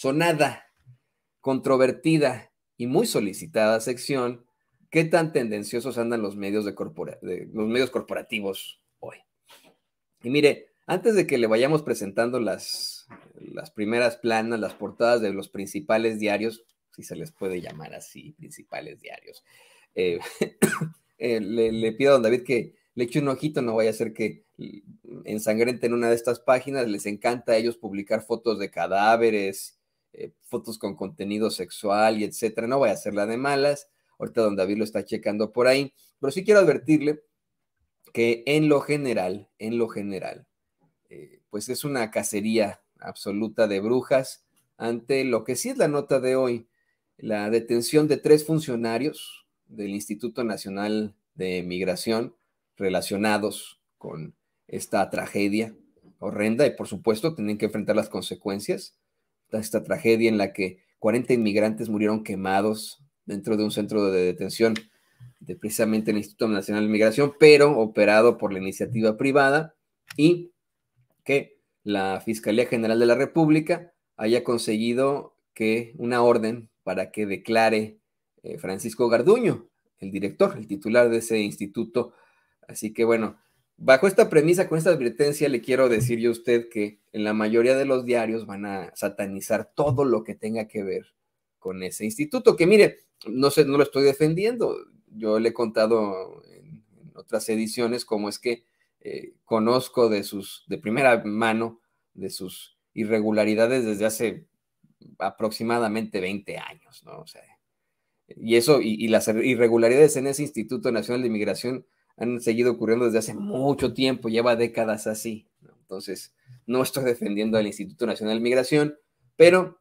sonada, controvertida y muy solicitada sección, ¿qué tan tendenciosos andan los medios, de, los medios corporativos hoy? Y mire, antes de que le vayamos presentando las, las primeras planas, las portadas de los principales diarios, si se les puede llamar así, principales diarios, eh, eh, le, pido a don David que le eche un ojito, no vaya a ser que en una de estas páginas, les encanta a ellos publicar fotos de cadáveres, eh, fotos con contenido sexual y etcétera. No voy a hacerla de malas. Ahorita don David lo está checando por ahí. Pero sí quiero advertirle que en lo general, en lo general, eh, pues es una cacería absoluta de brujas ante lo que sí es la nota de hoy, la detención de tres funcionarios del Instituto Nacional de Migración relacionados con esta tragedia horrenda y por supuesto tienen que enfrentar las consecuencias esta tragedia en la que 40 inmigrantes murieron quemados dentro de un centro de detención de precisamente el Instituto Nacional de Migración, pero operado por la iniciativa privada y que la Fiscalía General de la República haya conseguido que una orden para que declare eh, Francisco Garduño, el director, el titular de ese instituto. Así que bueno, Bajo esta premisa, con esta advertencia, le quiero decir yo a usted que en la mayoría de los diarios van a satanizar todo lo que tenga que ver con ese instituto, que mire, no sé, no lo estoy defendiendo. Yo le he contado en, otras ediciones cómo es que eh, conozco de sus, de primera mano, de sus irregularidades desde hace aproximadamente 20 años, ¿no? O sea, y eso, y las irregularidades en ese Instituto Nacional de Inmigración han seguido ocurriendo desde hace mucho tiempo, lleva décadas así. Entonces, no estoy defendiendo al Instituto Nacional de Migración, pero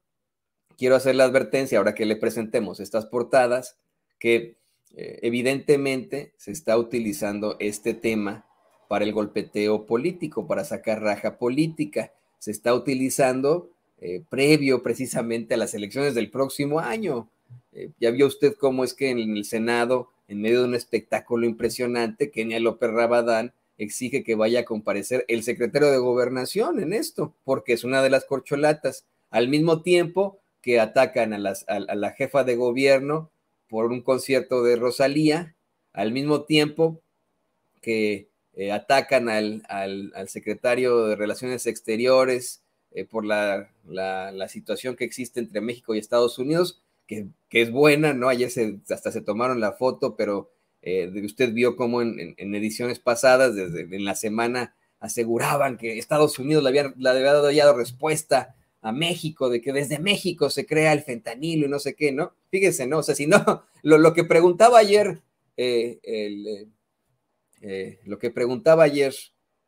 quiero hacer la advertencia ahora que le presentemos estas portadas, que eh, evidentemente se está utilizando este tema para el golpeteo político, para sacar raja política. Se está utilizando eh, previo precisamente a las elecciones del próximo año. Eh, ya vio usted cómo es que en el Senado en medio de un espectáculo impresionante, Kenia López Rabadán exige que vaya a comparecer el secretario de gobernación en esto, porque es una de las corcholatas, al mismo tiempo que atacan a, la jefa de gobierno por un concierto de Rosalía, al mismo tiempo que eh, atacan al, secretario de Relaciones Exteriores eh, por la situación que existe entre México y Estados Unidos, que, es buena, ¿no? Ayer hasta se tomaron la foto, pero eh, usted vio cómo en, ediciones pasadas, desde en la semana, aseguraban que Estados Unidos le había, dado, ya respuesta a México, de que desde México se crea el fentanilo y no sé qué, ¿no? Fíjese, ¿no? O sea, si no, lo, que preguntaba ayer, eh, eh, lo que preguntaba ayer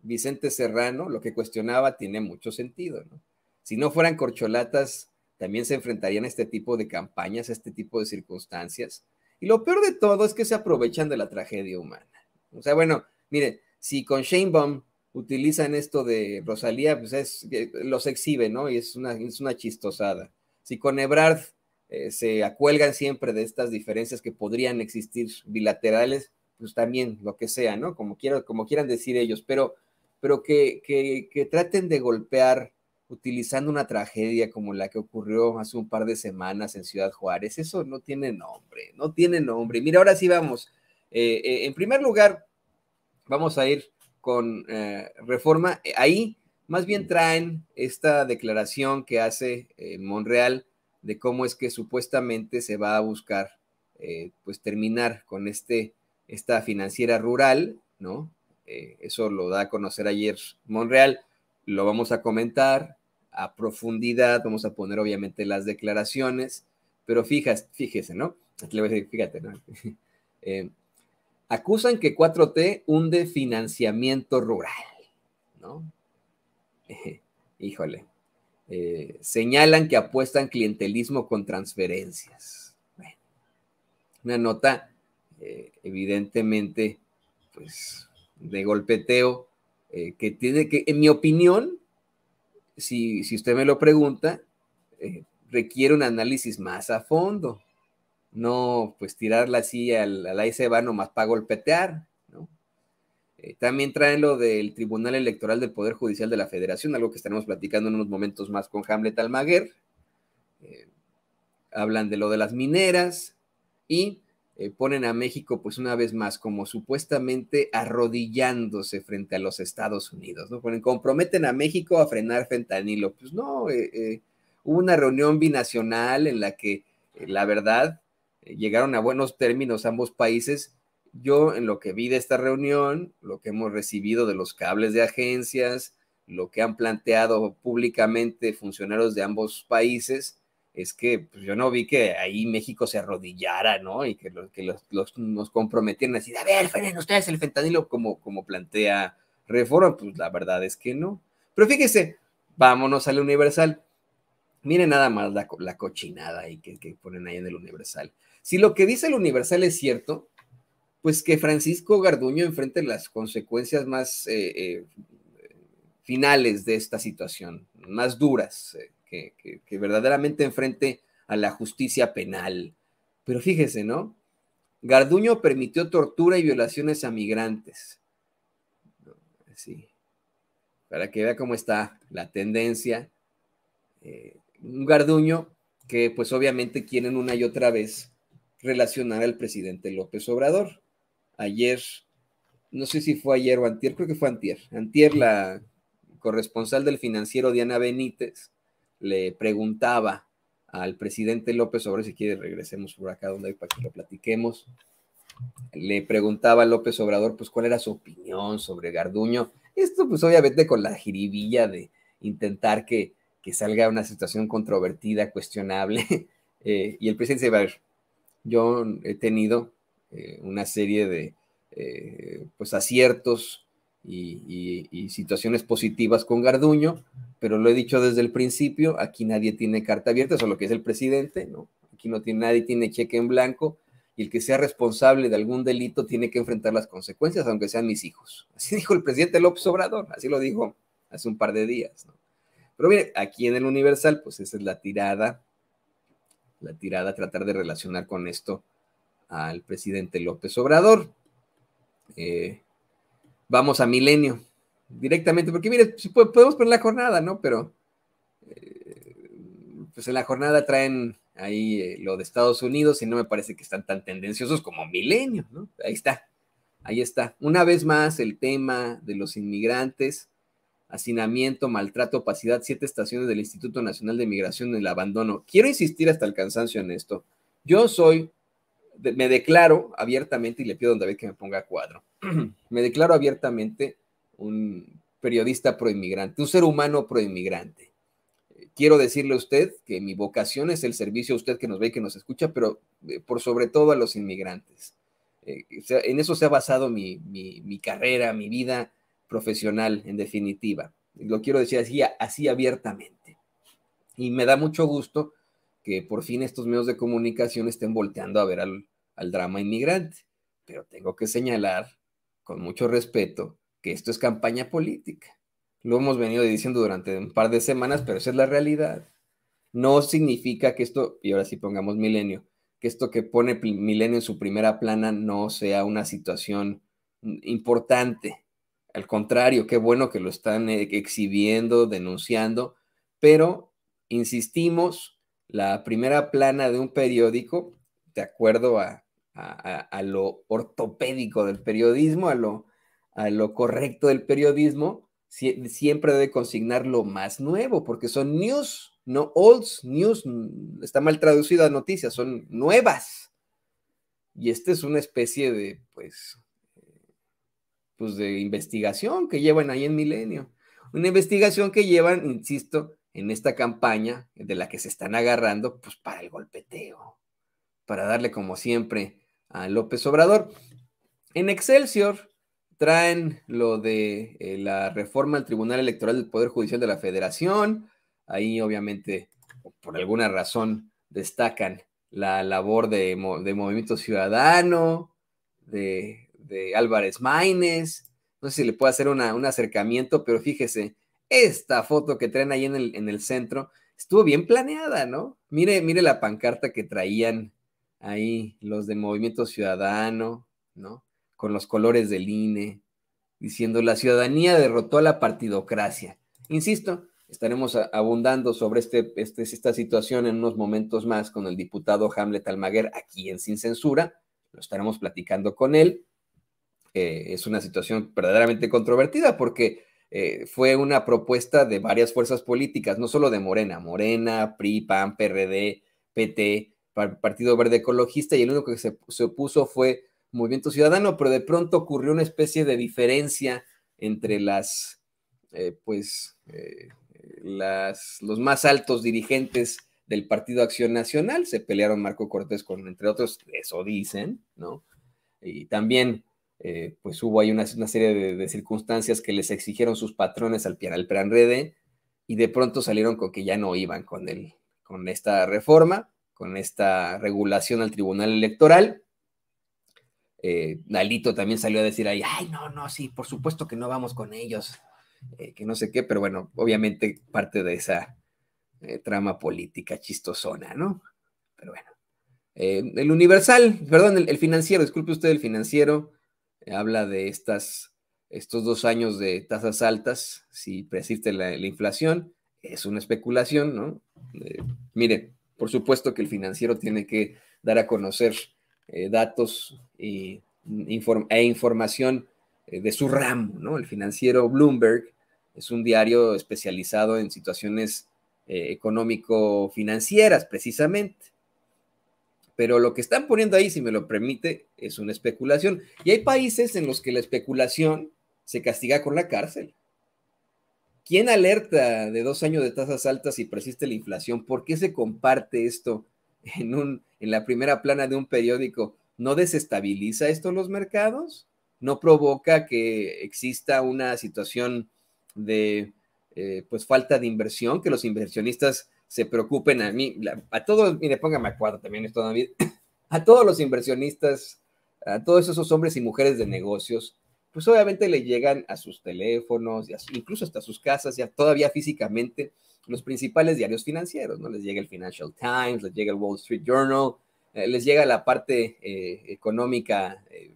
Vicente Serrano, lo que cuestionaba, tiene mucho sentido, ¿no? Si no fueran corcholatas, también se enfrentarían a este tipo de campañas, a este tipo de circunstancias. Y lo peor de todo es que se aprovechan de la tragedia humana. O sea, bueno, mire, si con Shane Baum utilizan esto de Rosalía, pues es, los exhibe, ¿no? Y es una, es una chistosada. Si con Ebrard eh, se acuelgan siempre de estas diferencias que podrían existir bilaterales, pues también lo que sea, ¿no? Como, como quieran decir ellos, pero, pero que traten de golpear utilizando una tragedia como la que ocurrió hace un par de semanas en Ciudad Juárez. Eso no tiene nombre, no tiene nombre. Mira, ahora sí vamos. Eh, eh, en primer lugar, vamos a ir con eh, reforma. Ahí más bien traen esta declaración que hace Monreal de cómo es que supuestamente se va a buscar pues terminar con este, esta financiera rural, ¿no? eso lo da a conocer ayer Monreal, lo vamos a comentar, profundidad, vamos a poner obviamente las declaraciones, pero fijas fíjese, ¿no? fíjate, eh, acusan que 4T hunde financiamiento rural, ¿no? híjole. Eh, señalan que apuestan clientelismo con transferencias. una nota eh, evidentemente, pues, de golpeteo, que tiene que, en mi opinión, si, usted me lo pregunta, eh, requiere un análisis más a fondo. No, pues tirarla así al, al ahí se va nomás para golpetear, ¿no? Eh, también traen lo del Tribunal Electoral del Poder Judicial de la Federación, algo que estaremos platicando en unos momentos más con Hamlet Almaguer. Eh, hablan de lo de las mineras y eh, ponen a México, pues una vez más, como supuestamente arrodillándose frente a los Estados Unidos, ¿no? Ponen, comprometen a México a frenar fentanilo. Pues no, eh, eh, hubo una reunión binacional en la que, la verdad, llegaron a buenos términos ambos países. Yo, en lo que vi de esta reunión, lo que hemos recibido de los cables de agencias, lo que han planteado públicamente funcionarios de ambos países, es que pues, yo no vi que ahí México se arrodillara, ¿no? Y que, que los, los, nos comprometieran así, a ver, ustedes el fentanilo como, como plantea Reforma, pues la verdad es que no. Pero fíjese, vámonos al Universal. Miren nada más la, la cochinada ahí que, ponen ahí en el Universal. Si lo que dice el Universal es cierto, pues que Francisco Garduño enfrente las consecuencias más eh, eh, finales de esta situación, más duras. Eh, que, verdaderamente enfrente a la justicia penal. Pero fíjese, ¿no? Garduño permitió tortura y violaciones a migrantes. Para que vea cómo está la tendencia. Eh, un Garduño que pues obviamente quieren una y otra vez relacionar al presidente López Obrador. Ayer, no sé si fue ayer o antier, creo que fue antier. Antier la corresponsal del financiero Diana Benítez le preguntaba al presidente López Obrador, si quiere regresemos por acá donde hay para que lo platiquemos, le preguntaba a López Obrador, pues cuál era su opinión sobre Garduño. Esto pues obviamente con la jiribilla de intentar que, salga una situación controvertida, cuestionable. Eh, y el presidente se a ver, yo he tenido eh, una serie de eh, pues aciertos y, situaciones positivas con Garduño, pero lo he dicho desde el principio, aquí nadie tiene carta abierta, eso que es el presidente, ¿no? Aquí no tiene, nadie tiene cheque en blanco y el que sea responsable de algún delito tiene que enfrentar las consecuencias, aunque sean mis hijos. Así dijo el presidente López Obrador, así lo dijo hace un par de días, ¿no? Pero mire, aquí en el Universal, pues esa es la tirada, la tirada, tratar de relacionar con esto al presidente López Obrador. Eh, vamos a Milenio directamente, porque mire, podemos poner la jornada, ¿no? Pero eh, pues en la jornada traen ahí eh, lo de Estados Unidos y no me parece que están tan tendenciosos como Milenio, ¿no? Ahí está, ahí está. Una vez más el tema de los inmigrantes, hacinamiento, maltrato, opacidad, siete estaciones del Instituto Nacional de Migración en el abandono. Quiero insistir hasta el cansancio en esto. Yo soy me declaro abiertamente, y le pido a David que me ponga cuadro, me declaro abiertamente un periodista pro-inmigrante, un ser humano pro-inmigrante. Quiero decirle a usted que mi vocación es el servicio a usted que nos ve y que nos escucha, pero eh, por sobre todo a los inmigrantes. Eh, en eso se ha basado mi, carrera, mi vida profesional, en definitiva. Lo quiero decir así, así abiertamente. Y me da mucho gusto que por fin estos medios de comunicación estén volteando a ver al, drama inmigrante. Pero tengo que señalar, con mucho respeto, que esto es campaña política. Lo hemos venido diciendo durante un par de semanas, pero esa es la realidad. No significa que esto, y ahora sí pongamos milenio, que esto que pone milenio en su primera plana no sea una situación importante. Al contrario, qué bueno que lo están eh, exhibiendo, denunciando, pero insistimos, la primera plana de un periódico, de acuerdo a, lo ortopédico del periodismo, a lo, a lo correcto del periodismo, siempre debe consignar lo más nuevo, porque son news, no old news, mm, está mal traducido a noticias, son nuevas. Y esta es una especie de, pues, pues de investigación que llevan ahí en Milenio. Una investigación que llevan, insisto, en esta campaña de la que se están agarrando, pues para el golpeteo, para darle como siempre a López Obrador. En Excelsior traen lo de eh, la reforma al Tribunal Electoral del Poder Judicial de la Federación. Ahí obviamente, por alguna razón, destacan la labor de, Movimiento Ciudadano, de, Álvarez Maínez. No sé si le puedo hacer un acercamiento, pero fíjese, esta foto que traen ahí en el, en el centro estuvo bien planeada, ¿no? Mire, mire la pancarta que traían ahí los de Movimiento Ciudadano, ¿no? Con los colores del INE, diciendo la ciudadanía derrotó a la partidocracia. Insisto, estaremos abundando sobre este, este, esta situación en unos momentos más con el diputado Hamlet Almaguer aquí en Sin Censura. Lo estaremos platicando con él. Eh, es una situación verdaderamente controvertida porque eh, fue una propuesta de varias fuerzas políticas, no solo de Morena, Morena, PRI, PAN, PRD, PT, Partido Verde Ecologista, y el único que se, opuso fue Movimiento Ciudadano, pero de pronto ocurrió una especie de diferencia entre las, eh, pues, eh, las, los más altos dirigentes del Partido Acción Nacional. Se pelearon Marco Cortés con, entre otros, eso dicen, ¿no? Y también eh, pues hubo ahí una, serie de, circunstancias que les exigieron sus patrones al, al Pranrede y de pronto salieron con que ya no iban con, el, con esta reforma, con esta regulación al Tribunal Electoral. Dalito eh, también salió a decir ahí, ay, no, no, sí, por supuesto que no vamos con ellos, eh, que no sé qué, pero bueno, obviamente parte de esa trama política chistosona, ¿no? Pero bueno. el Universal, perdón, el financiero, disculpe usted, el financiero, eh, habla de estas, estos dos años de tasas altas, si persiste la, inflación, es una especulación, ¿no? Eh, mire, por supuesto que el financiero tiene que dar a conocer eh, datos e información de su ramo, ¿no? El financiero Bloomberg es un diario especializado en situaciones económico-financieras, precisamente pero lo que están poniendo ahí, si me lo permite, es una especulación. Y hay países en los que la especulación se castiga con la cárcel. ¿Quién alerta de dos años de tasas altas y persiste la inflación? ¿Por qué se comparte esto en, en la primera plana de un periódico? ¿No desestabiliza esto los mercados? ¿No provoca que exista una situación de eh, pues, falta de inversión, que los inversionistas se preocupen a mí, a todos, mire, pónganme a cuadro también esto, David, a todos los inversionistas, a todos esos hombres y mujeres de negocios, pues obviamente le llegan a sus teléfonos, incluso hasta sus casas, ya todavía físicamente, los principales diarios financieros, ¿no? Les llega el Financial Times, les llega el Wall Street Journal, eh, les llega la parte eh, económica eh,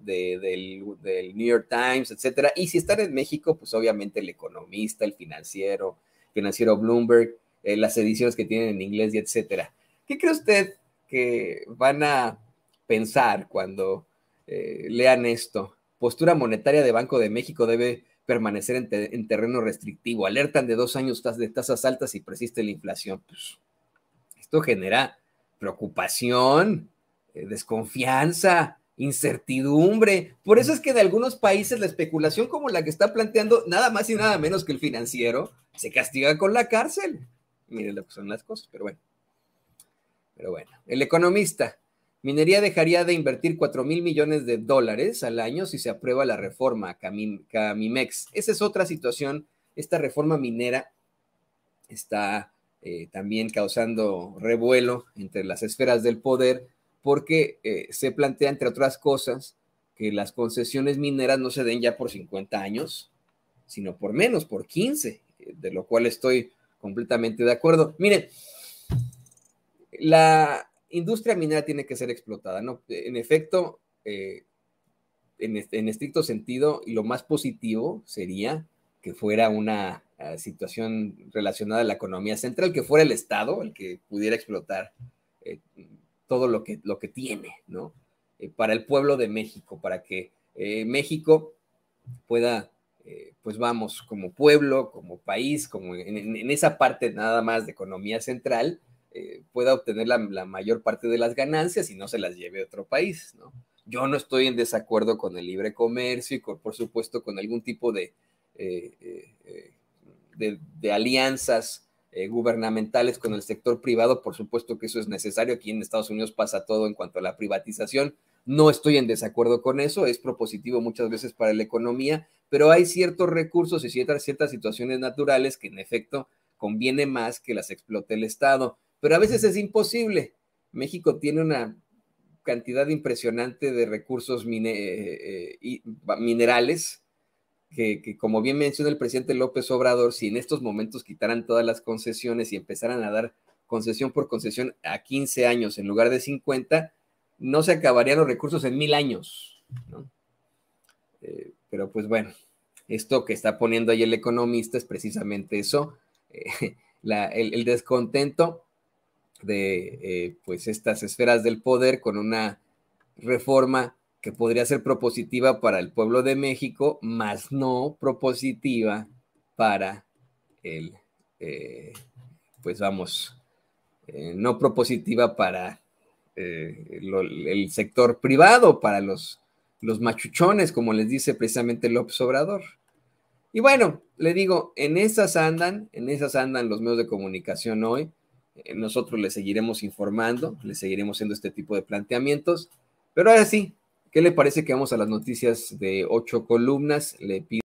del, del, New York Times, etcétera. Y si están en México, pues obviamente el economista, el financiero, financiero Bloomberg, eh, las ediciones que tienen en inglés y etcétera. ¿Qué cree usted que van a pensar cuando eh, lean esto? Postura monetaria de Banco de México debe permanecer en, terreno restrictivo. Alertan de dos años de tasas altas y persiste la inflación. Pues, esto genera preocupación, eh, desconfianza, incertidumbre. Por eso es que de algunos países la especulación como la que está planteando nada más y nada menos que el financiero se castiga con la cárcel. Miren lo que pues, son las cosas, pero bueno. Pero bueno, el economista. Minería dejaría de invertir 4 mil millones de dólares al año si se aprueba la reforma a Camimex. Esa es otra situación. Esta reforma minera está eh, también causando revuelo entre las esferas del poder porque eh, se plantea, entre otras cosas, que las concesiones mineras no se den ya por 50 años, sino por menos, por 15, de lo cual estoy completamente de acuerdo. Miren, la industria minera tiene que ser explotada, ¿no? En efecto, eh, en, estricto sentido, y lo más positivo sería que fuera una eh, situación relacionada a la economía central, que fuera el Estado el que pudiera explotar eh, todo lo que, lo que tiene, ¿no? para el pueblo de México, para que México pueda eh, pues vamos, como pueblo, como país, como en, esa parte nada más de economía central, eh, pueda obtener la, mayor parte de las ganancias y no se las lleve a otro país, ¿no? Yo no estoy en desacuerdo con el libre comercio y por supuesto con algún tipo de eh, alianzas gubernamentales con el sector privado, por supuesto que eso es necesario. Aquí en Estados Unidos pasa todo en cuanto a la privatización. No estoy en desacuerdo con eso, es propositivo muchas veces para la economía, pero hay ciertos recursos y ciertas, ciertas situaciones naturales que en efecto conviene más que las explote el Estado, pero a veces es imposible. México tiene una cantidad impresionante de recursos eh, eh, minerales, que, como bien menciona el presidente López Obrador, si en estos momentos quitaran todas las concesiones y empezaran a dar concesión por concesión a 15 años en lugar de 50, no se acabarían los recursos en mil años. ¿no? Eh, pero pues bueno, esto que está poniendo ahí el economista es precisamente eso, eh, el, descontento de eh, pues estas esferas del poder con una reforma que podría ser propositiva para el pueblo de México, más no propositiva para el, eh, pues vamos, no propositiva para el sector privado, para los los machuchones, como les dice precisamente López Obrador. Y bueno, le digo, en esas andan, en esas andan los medios de comunicación hoy. Eh, nosotros les seguiremos informando, les seguiremos haciendo este tipo de planteamientos. Pero ahora sí, ¿qué le parece que vamos a las noticias de ocho columnas? Le pido